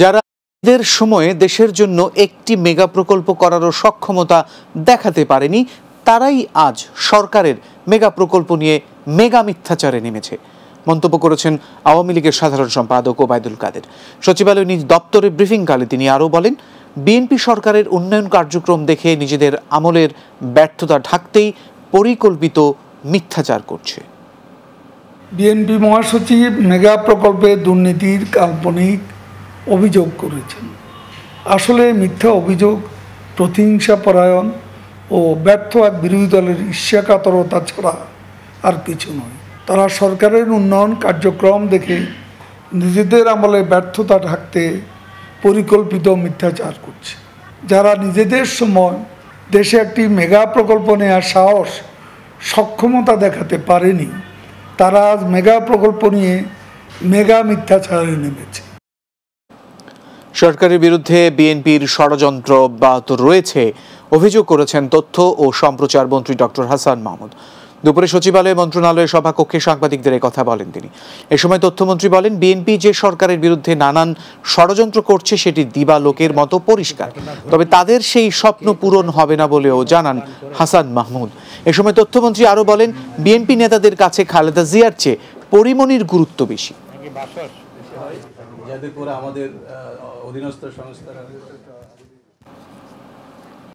যারা এদের সময়ে দেশের জন্য একটি মেগা প্রকল্প করারও সক্ষমতা দেখাতে পারেনি তারাই আজ সরকারের মেগা প্রকল্প নিয়ে মেগা মিথ্যাচারে নেমেছে মন্তব্য করেছেন আওয়ামী লীগের সাধারণ সম্পাদক ওবায়দুল কাদের সচিবালয় নিজ দপ্তরে ব্রিফিংকালে তিনি আরও বলেন বিএনপি সরকারের উন্নয়ন কার্যক্রম দেখে নিজেদের আমলের ব্যর্থতা ঢাকতেই পরিকল্পিত মিথ্যাচার করছে বিএনপি মহাসচিব মেগা প্রকল্পে দুর্নীতির কাল্পনিক অভিযোগ করেছেন আসলে মিথ্যা অভিযোগ পরায়ণ ও ব্যর্থ এক বিরোধী দলের ঈর্ষাকাতরতা ছাড়া আর কিছু নয় তারা সরকারের উন্নয়ন কার্যক্রম দেখে নিজেদের আমলে ব্যর্থতা ঢাকতে পরিকল্পিত মিথ্যাচার করছে যারা নিজেদের সময় দেশে একটি মেগা প্রকল্প নেওয়ার সাহস সক্ষমতা দেখাতে পারেনি তারা আজ মেগা প্রকল্প নিয়ে মেগা মিথ্যাচারে নেমেছে সরকারের বিরুদ্ধে বিএনপির ষড়যন্ত্র অব্যাহত রয়েছে অভিযোগ করেছেন তথ্য ও সম্প্রচার মন্ত্রী ডক্টর হাসান মাহমুদ দুপুরে সচিবালয়ে মন্ত্রণালয়ের সভাকক্ষে সাংবাদিকদের কথা বলেন তিনি এ সময় তথ্যমন্ত্রী বলেন বিএনপি যে সরকারের বিরুদ্ধে নানান ষড়যন্ত্র করছে সেটি দিবা লোকের মতো পরিষ্কার তবে তাদের সেই স্বপ্ন পূরণ হবে না বলেও জানান হাসান মাহমুদ এ সময় তথ্যমন্ত্রী আরও বলেন বিএনপি নেতাদের কাছে খালেদা জিয়ার চেয়ে পরিমণির গুরুত্ব বেশি যাতে করে আমাদের অধীনস্থ সংস্থারা